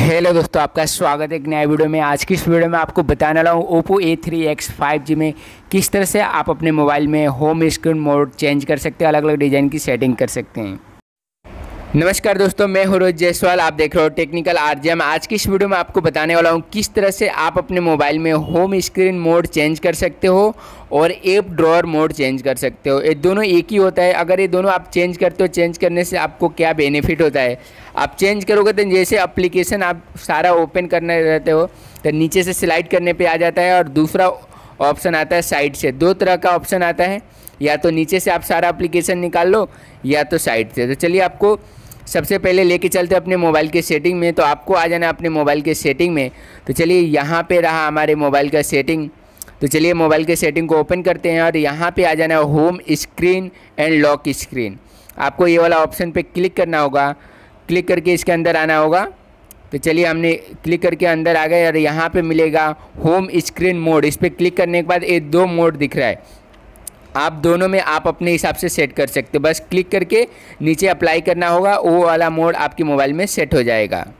hello दोस्तों आपका स्वागत है एक नया वीडियो में आज की इस वीडियो में आपको बताने वाला हूँ Oppo A three X five G में किस तरह से आप अपने मोबाइल में होम स्क्रीन मोड चेंज कर सकते हैं अलग अलग डिज़ाइन की सेटिंग कर सकते हैं नमस्कार दोस्तों मैं हूं रोज जयसवाल आप देख रहे हो टेक्निकल आरजीएम आज की इस वीडियो में आपको बताने वाला हूं किस तरह से आप अपने मोबाइल में होम स्क्रीन मोड चेंज कर सकते हो और एप ड्रॉअर मोड चेंज कर सकते हो ये दोनों एक ही होता है अगर ये दोनों आप चेंज करते हो चेंज करने से आपको क्या बेनिफिट होता है आप चेंज करोगे तो जैसे अप्लीकेशन आप सारा ओपन करने रहते हो तो नीचे से स्लाइड करने पर आ जाता है और दूसरा ऑप्शन आता है साइड से दो तरह का ऑप्शन आता है या तो नीचे से आप सारा अप्लीकेशन निकाल लो या तो साइड से तो चलिए आपको सबसे पहले लेके चलते अपने मोबाइल के सेटिंग में तो आपको आ जाना अपने मोबाइल के सेटिंग में तो चलिए यहाँ पे रहा हमारे मोबाइल का सेटिंग तो चलिए मोबाइल के सेटिंग को ओपन करते हैं और यहाँ पे आ जाना है home screen and lock screen आपको ये वाला ऑप्शन पे क्लिक करना होगा क्लिक करके इसके अंदर आना होगा तो चलिए हमने क्लिक करके अंदर आ गए और यहाँ पर मिलेगा होम स्क्रीन मोड इस पर क्लिक करने के बाद ये दो मोड दिख रहा है आप दोनों में आप अपने हिसाब से सेट कर सकते हो बस क्लिक करके नीचे अप्लाई करना होगा वो वाला मोड आपके मोबाइल में सेट हो जाएगा